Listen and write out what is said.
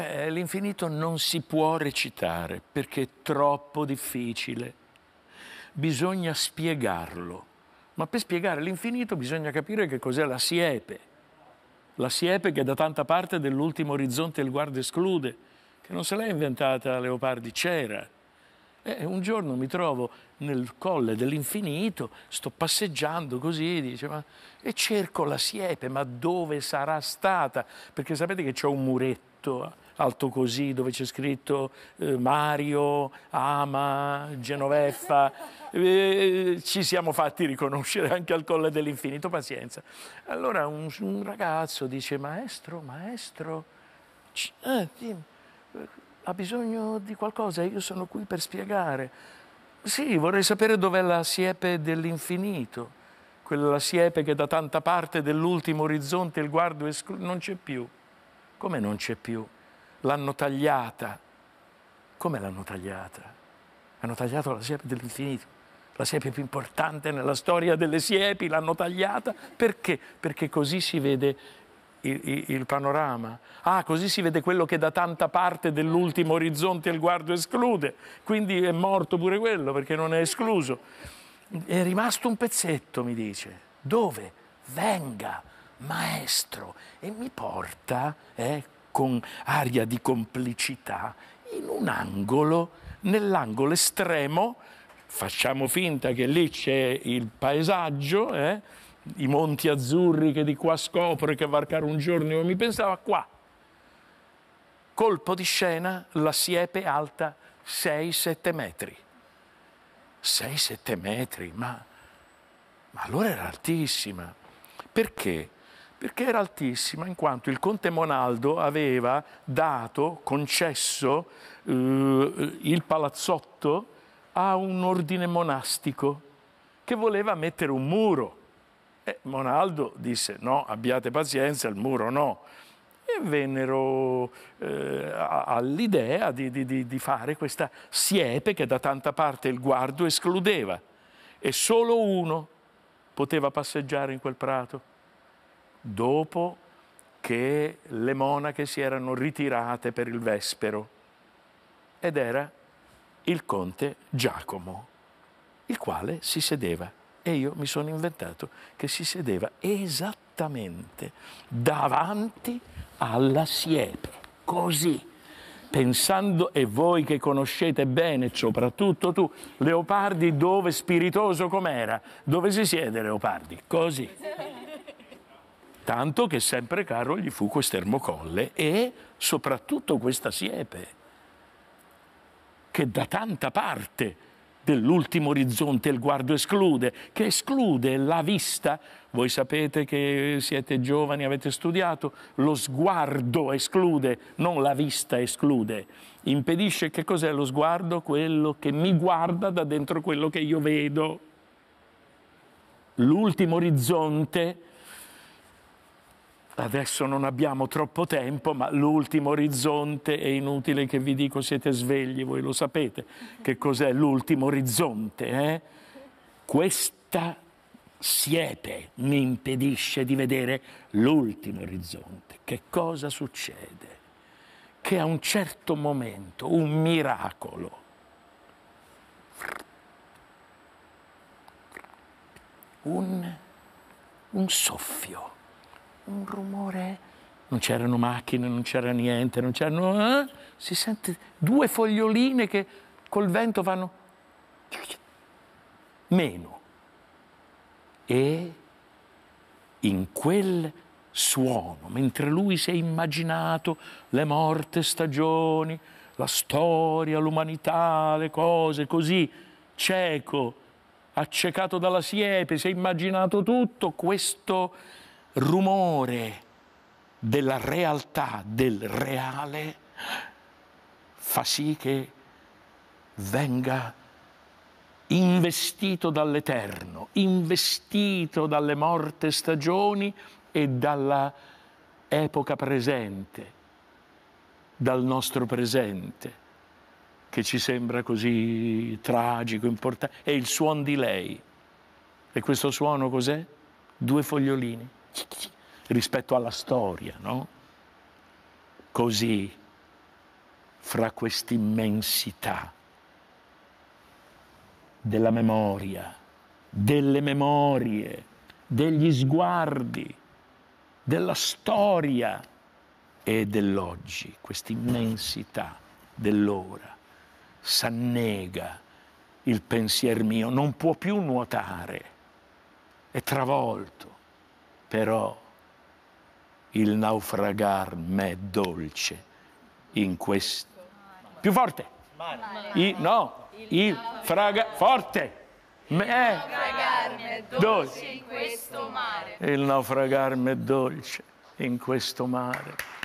Eh, l'infinito non si può recitare perché è troppo difficile. Bisogna spiegarlo. Ma per spiegare l'infinito bisogna capire che cos'è la siepe. La siepe che da tanta parte dell'ultimo orizzonte il guardo esclude, che non se l'ha inventata Leopardi, c'era. E un giorno mi trovo nel colle dell'infinito, sto passeggiando così, dice, ma, e cerco la siepe, ma dove sarà stata? Perché sapete che c'è un muretto eh? alto così, dove c'è scritto eh, Mario, Ama, Genoveffa. Eh, ci siamo fatti riconoscere anche al Colle dell'Infinito, pazienza. Allora un, un, ragazzo dice, maestro, maestro, eh, ha bisogno di qualcosa, io sono qui per spiegare. Sì, vorrei sapere dov'è la siepe dell'infinito quella siepe che da tanta parte dell'ultimo orizzonte il guardo esclude, non c'è più. Come non c'è più? l'hanno tagliata. Come l'hanno tagliata? Hanno tagliato la siepe dell'infinito la siepe più importante nella storia delle siepi, l'hanno tagliata. Perché? Perché così si vede il, il, il, panorama. Ah, così si vede quello che da tanta parte dell'ultimo orizzonte il guardo esclude. Quindi è morto pure quello perché non è escluso. È rimasto un pezzetto, mi dice. Dove? Venga, maestro, e mi porta, ecco. Eh, con aria di complicità in un angolo, nell'angolo estremo, facciamo finta che lì c'è il paesaggio, eh? i monti azzurri che di qua scopro e che varcare un giorno io mi pensavo, ah, qua. Colpo di scena, la siepe alta 6-7 metri. 6-7 metri, ma, ma allora era altissima. Perché? Perché era altissima in quanto il conte Monaldo aveva dato, concesso eh, il palazzotto a un ordine monastico che voleva mettere un muro. E Monaldo disse no, abbiate pazienza, il muro no e vennero eh, all'idea di, di, di, fare questa siepe che da tanta parte il guardo escludeva e solo uno poteva passeggiare in quel prato dopo che le monache si erano ritirate per il vespero ed era il conte Giacomo, il quale si sedeva e io mi sono inventato che si sedeva esattamente davanti alla siepe, così, pensando, e voi che conoscete bene, soprattutto tu, Leopardi dove spiritoso com'era, dove si siede Leopardi? Così tanto che sempre caro gli fu questo quest'ermocolle e soprattutto questa siepe, che da tanta parte dell'ultimo orizzonte il guardo esclude, che esclude la vista. Voi sapete che siete giovani, avete studiato, lo sguardo esclude, non la vista esclude. Impedisce che cos'è lo sguardo? Quello che mi guarda da dentro quello che io vedo. L'ultimo orizzonte Adesso non abbiamo troppo tempo, ma l'ultimo orizzonte è inutile che vi dico siete svegli, voi lo sapete che cos'è l'ultimo orizzonte. Eh? Questa siepe mi impedisce di vedere l'ultimo orizzonte. Che cosa succede? Che a un certo momento un miracolo un, un soffio un rumore. Non c'erano macchine, non c'era niente, non c'erano... Eh? Si sente due foglioline che col vento vanno... Meno. E in quel suono, mentre lui si è immaginato le morte stagioni, la storia, l'umanità, le cose, così, cieco, accecato dalla siepe, si è immaginato tutto, questo rumore della realtà, del reale, fa sì che venga investito dall'Eterno, investito dalle morte stagioni e dalla epoca presente, dal nostro presente, che ci sembra così tragico, importante, è il suono di lei. E questo suono cos'è? Due fogliolini rispetto alla storia, no? Così, fra quest'immensità della memoria, delle memorie, degli sguardi, della storia e dell'oggi, quest'immensità dell'ora, s'annega il pensier mio, non può più nuotare, è travolto però il naufragar m'è dolce in questo. Più forte. I, no, il fraga forte. Il naufragar m'è dolce in questo mare. Il naufragar m'è dolce in questo mare.